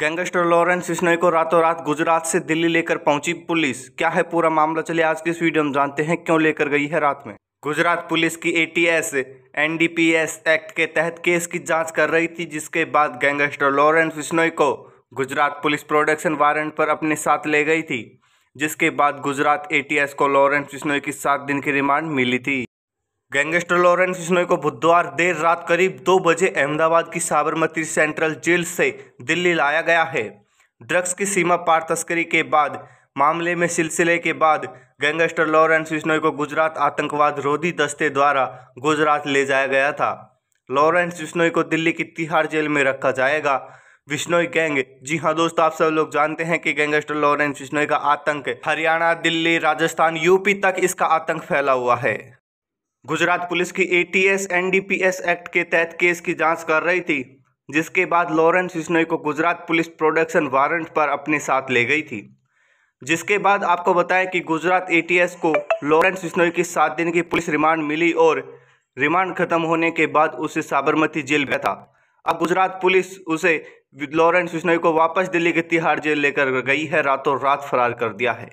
gangster Lawrence Bishnoi को रातों रात गुजरात से दिल्ली लेकर पहुंची पुलिस क्या है पूरा मामला चलिए आज के इस वीडियो में जानते हैं क्यों लेकर गई है रात में गुजरात पुलिस की एटीएस एनडीपीएस एक्ट के तहत केस की जांच कर रही थी जिसके बाद गैंगस्टर लॉरेंस बिश्नोई को गुजरात पुलिस प्रोडक्शन वारंट पर अपने साथ ले गई थी जिसके बाद गुजरात ए को लॉरेंस बिश्नोई की सात दिन की रिमांड मिली थी गैंगस्टर लॉरेंस बिश्नोई को बुधवार देर रात करीब दो बजे अहमदाबाद की साबरमती सेंट्रल जेल से दिल्ली लाया गया है ड्रग्स की सीमा पार तस्करी के बाद मामले में सिलसिले के बाद गैंगस्टर लॉरेंस बिश्नोई को गुजरात आतंकवाद रोधी दस्ते द्वारा गुजरात ले जाया गया था लॉरेंस बिश्नोई को दिल्ली की तिहाड़ जेल में रखा जाएगा बिश्नोई गैंग जी हाँ दोस्तों आप सब लोग जानते हैं कि गैंगस्टर लॉरेंस बिश्नोई का आतंक हरियाणा दिल्ली राजस्थान यूपी तक इसका आतंक फैला हुआ है गुजरात पुलिस की एटीएस एनडीपीएस एक्ट के तहत केस की जांच कर रही थी जिसके बाद लॉरेंस बिश्नोई को गुजरात पुलिस प्रोडक्शन वारंट पर अपने साथ ले गई थी जिसके बाद आपको बताएं कि गुजरात एटीएस को लॉरेंस बिश्नोई की सात दिन की पुलिस रिमांड मिली और रिमांड खत्म होने के बाद उसे साबरमती जेल गया था अब गुजरात पुलिस उसे लॉरेंस बिश्नोई को वापस दिल्ली के तिहाड़ जेल लेकर गई है रातों रात फरार कर दिया है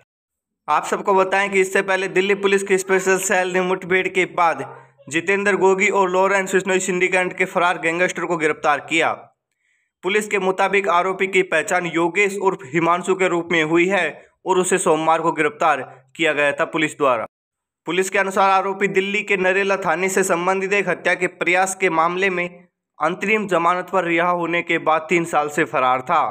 आप सबको बताएं कि इससे पहले दिल्ली पुलिस की स्पेशल सेल ने मुठभेड़ के बाद जितेंद्र गोगी और लॉरेंस विश्नोई सिंडिकेट के फरार गैंगस्टर को गिरफ्तार किया पुलिस के मुताबिक आरोपी की पहचान योगेश उर्फ हिमांशु के रूप में हुई है और उसे सोमवार को गिरफ्तार किया गया था पुलिस द्वारा पुलिस के अनुसार आरोपी दिल्ली के नरेला थाने से संबंधित एक हत्या के प्रयास के मामले में अंतरिम जमानत पर रिहा होने के बाद तीन साल से फरार था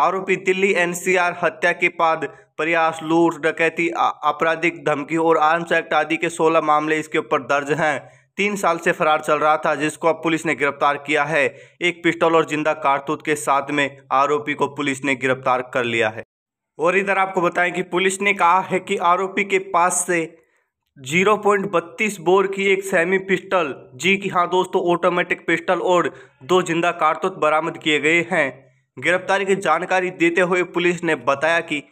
आरोपी दिल्ली एनसीआर हत्या के बाद प्रयास लूट डकैती आपराधिक धमकी और आर्म्स एक्ट आदि के 16 मामले इसके ऊपर दर्ज हैं तीन साल से फरार चल रहा था जिसको अब पुलिस ने गिरफ्तार किया है एक पिस्टल और जिंदा कारतूत के साथ में आरोपी को पुलिस ने गिरफ्तार कर लिया है और इधर आपको बताएं कि पुलिस ने कहा है कि आरोपी के पास से 0.32 बोर की एक सेमी पिस्टल जी की हाँ दोस्तों ऑटोमेटिक पिस्टल और दो जिंदा कारतूत बरामद किए गए हैं गिरफ्तारी की जानकारी देते हुए पुलिस ने बताया कि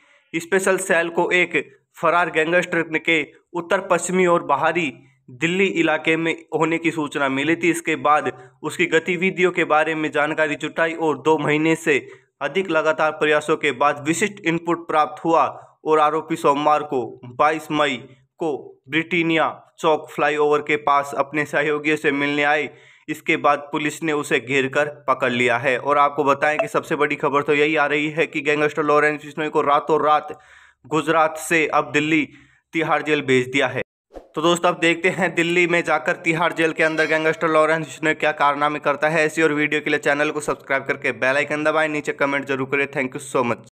स्पेशल सेल को एक फरार गैंगस्टर के उत्तर पश्चिमी और बाहरी दिल्ली इलाके में होने की सूचना मिली थी इसके बाद उसकी गतिविधियों के बारे में जानकारी जुटाई और दो महीने से अधिक लगातार प्रयासों के बाद विशिष्ट इनपुट प्राप्त हुआ और आरोपी सोमवार को 22 मई को ब्रिटानिया चौक फ्लाईओवर के पास अपने सहयोगियों से मिलने आए इसके बाद पुलिस ने उसे घेर कर पकड़ लिया है और आपको बताएं कि सबसे बड़ी खबर तो यही आ रही है कि गैंगस्टर लॉरेंस बिश्नोई को रातों रात गुजरात से अब दिल्ली तिहाड़ जेल भेज दिया है तो दोस्तों अब देखते हैं दिल्ली में जाकर तिहाड़ जेल के अंदर गैंगस्टर लॉरेंस बिश्नोई क्या कारनामे करता है ऐसी और वीडियो के लिए चैनल को सब्सक्राइब करके बेलाइकन दबाएं नीचे कमेंट जरूर करें थैंक यू सो मच